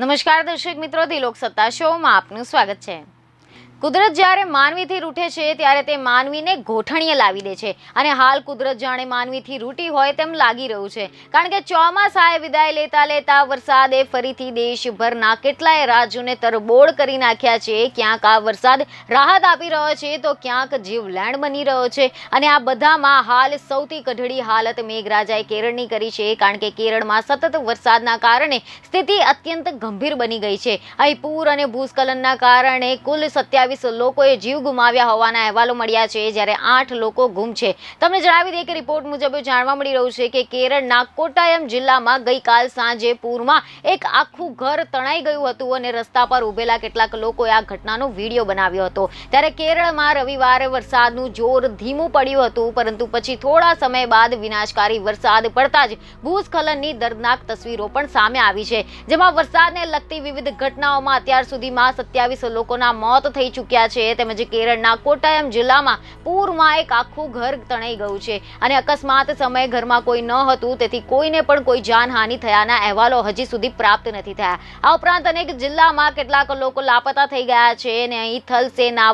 નમસ્કાર દર્શક મિત્રો દિલોક સત્તા શોમાં આપનું સ્વાગત છે કુદરત જ્યારે માનવીથી રૂઠે છે ત્યારે તે માનવીને ગોઠણીએ લાવી દે છે અને હાલ કુદરત જાણે માનવીથી રૂટી હોય તેમ લાગી રહ્યું છે કારણ કે ચોમાસાએ વિદાય લેતા લેતા વરસાદે ફરીથી દેશભરના કેટલાય રાજ્યોને તરબોળ કરી નાખ્યા છે ક્યાંક આ વરસાદ રાહત આપી રહ્યો છે તો ક્યાંક જીવલેણ બની રહ્યો છે અને આ બધામાં હાલ સૌથી કઢડી હાલત મેઘરાજાએ કેરળની કરી છે કારણ કે કેરળમાં સતત વરસાદના કારણે સ્થિતિ અત્યંત ગંભીર બની ગઈ છે અહીં પૂર અને ભૂસ્ખલનના કારણે કુલ સત્યાવીસ સત્યાવીસ લોકોએ જીવ ગુમાવ્યા હોવાના અહેવાલો મળ્યા છે જ્યારે આઠ લોકો ગુમ છે તમને જણાવી દઈએ કે રિપોર્ટ મુજબ જાણવા મળી રહ્યું છે કે કેરળના કોટાયમ જિલ્લામાં ગઈકાલ સાંજે પૂરમાં એક આખું ઘર તણાઈ ગયું હતું અને રસ્તા પર ઉભેલા કેટલાક લોકોએ આ ઘટનાનો વિડીયો બનાવ્યો હતો ત્યારે કેરળમાં રવિવારે વરસાદનું જોર ધીમું પડ્યું હતું પરંતુ પછી થોડા સમય બાદ વિનાશકારી વરસાદ પડતા જ ભૂસ્ખલનની દર્દનાક તસવીરો પણ સામે આવી છે જેમાં વરસાદને લગતી વિવિધ ઘટનાઓમાં અત્યાર સુધીમાં સત્યાવીસ લોકોના મોત થઈ ચૂક્યા છે તેમજ કેરળના કોટાયમ જિલ્લામાં પૂરમાં એક આખું ઘર તણાઈ ગયું છે અને અકસ્માત સમયે ઘરમાં કોઈ ન હતું તેથી કોઈને પણ કોઈ જાનહાનિ થયાના અહેવાલો હજી સુધી પ્રાપ્ત નથી થયા આ ઉપરાંત અનેક જિલ્લામાં કેટલાક લોકો લાપતા થઈ ગયા છે અને અહીં થલ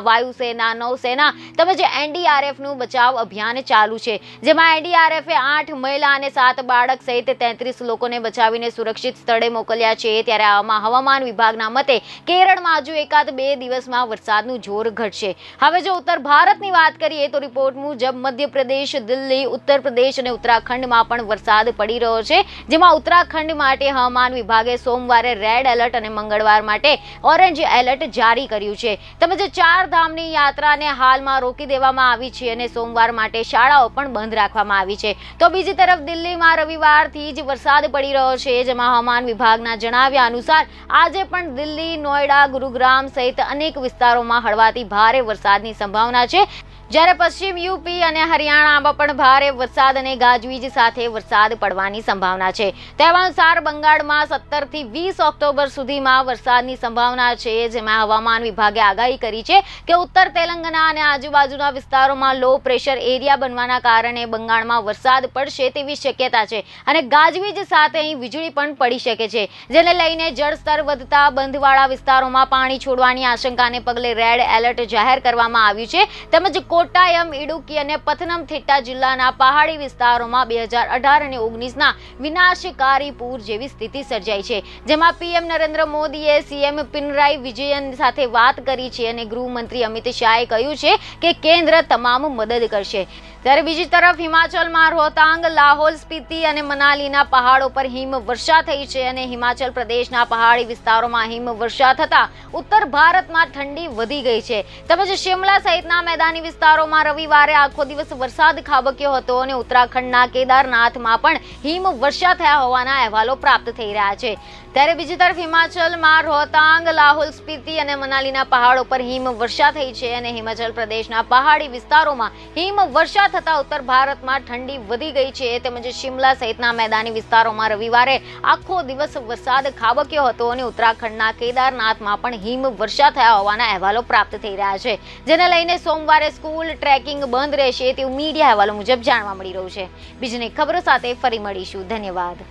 વાયુસેના નૌસેના તેમજ એનડીઆરએફનું બચાવ અભિયાન ચાલુ છે જેમાં એનડીઆરએફે આઠ મહિલા અને સાત બાળક સહિત તેત્રીસ લોકોને બચાવીને સુરક્ષિત સ્થળે મોકલ્યા છે ત્યારે આવામાં હવામાન વિભાગના મતે કેરળમાં હજુ એકાદ બે દિવસમાં વરસાદ વરસાદનું જોર ઘટશે હવે જો ઉત્તર ભારતની વાત કરીએ તો રિપોર્ટ મુજબ મધ્યપ્રદેશ દિલ્હી ઉત્તર પ્રદેશ અને ઉત્તરાખંડમાં પણ વરસાદ પડી રહ્યો છે જેમાં ઉત્તરાખંડ માટે હવામાન વિભાગે સોમવારે રેડ એલર્ટ અને મંગળવાર માટે ઓરેન્જ એલર્ટ જારી કર્યું છે તેમજ ચાર ધામની યાત્રાને હાલમાં રોકી દેવામાં આવી છે અને સોમવાર માટે શાળાઓ પણ બંધ રાખવામાં આવી છે તો બીજી તરફ દિલ્હીમાં રવિવારથી જ વરસાદ પડી રહ્યો છે જેમાં હવામાન વિભાગના જણાવ્યા અનુસાર આજે પણ દિલ્હી નોઈડા ગુરુગ્રામ સહિત અનેક વિસ્તારો વિસ્તારોમાં હળવાથી ભારે વરસાદની સંભાવના છે જ્યારે પશ્ચિમ યુપી અને હરિયાણામાં પણ ભારે વરસાદ અને ગાજવીજ સાથે વરસાદ પડવાની સંભાવના છે તેવા અનુસાર બંગાળમાં સત્તરથી વીસ ઓક્ટોબર સુધીમાં વરસાદની સંભાવના છે જેમાં હવામાન વિભાગે આગાહી કરી છે કે ઉત્તર તેલંગાણા અને આજુબાજુના વિસ્તારોમાં લો પ્રેશર એરિયા બનવાના કારણે બંગાળમાં વરસાદ પડશે તેવી શક્યતા છે અને ગાજવીજ સાથે અહીં વીજળી પણ પડી શકે છે જેને લઈને જળસ્તર વધતા બંધવાળા વિસ્તારોમાં પાણી છોડવાની આશંકાને પગલે રેડ એલર્ટ જાહેર કરવામાં આવ્યું છે તેમજ કોઈ કોટ્ટાયમ ઇડુકી અને પથનમથિટ્ટા જિલ્લાના પહાડી વિસ્તારોમાં બે હજાર અઢાર અને ઓગણીસના વિનાશકારી પૂર જેવી સ્થિતિ સર્જાઈ છે જેમાં પીએમ નરેન્દ્ર મોદીએ સીએમ પિનરાઈ વિજયન સાથે વાત કરી છે અને ગૃહમંત્રી અમિત શાહે કહ્યું છે કે કેન્દ્ર તમામ મદદ કરશે ત્યારે બીજી તરફ હિમાચલમાં રોહતાંગ લાહોલ સ્પીતિ અને મનાલીના પહાડો પર હિમવર્ષા થઈ છે અને હિમાચલ પ્રદેશના પહાડી વિસ્તારોમાં હિમવર્ષા થતાં ઉત્તર ભારતમાં ઠંડી વધી ગઈ છે તેમજ શિમલા સહિતના મેદાની વિસ્તારોમાં રવિવારે આખો દિવસ વરસાદ ખાબક્યો હતો અને ઉત્તરાખંડના કેદારનાથમાં પણ હિમવર્ષા થયા હોવાના અહેવાલો પ્રાપ્ત થઈ રહ્યા છે ત્યારે બીજી તરફ હિમાચલમાં રોહતાંગ લાહુલ સ્પીતિ અને મનાલીના પહાડો પર હિમવર્ષા થઈ છે અને હિમાચલ પ્રદેશના પહાડી વિસ્તારોમાં હિમવર્ષા થતાં ઉત્તર ભારતમાં ઠંડી વધી ગઈ છે તેમજ શિમલા સહિતના મેદાની વિસ્તારોમાં રવિવારે આખો દિવસ વરસાદ ખાબક્યો હતો અને ઉત્તરાખંડના કેદારનાથમાં પણ હિમવર્ષા થયા હોવાના અહેવાલો પ્રાપ્ત થઈ રહ્યા છે જેને લઈને સોમવારે સ્કૂલ ટ્રેકિંગ બંધ રહેશે તેવું મીડિયા અહેવાલો મુજબ જાણવા મળી રહ્યું છે બીજીની ખબરો સાથે ફરી મળીશું ધન્યવાદ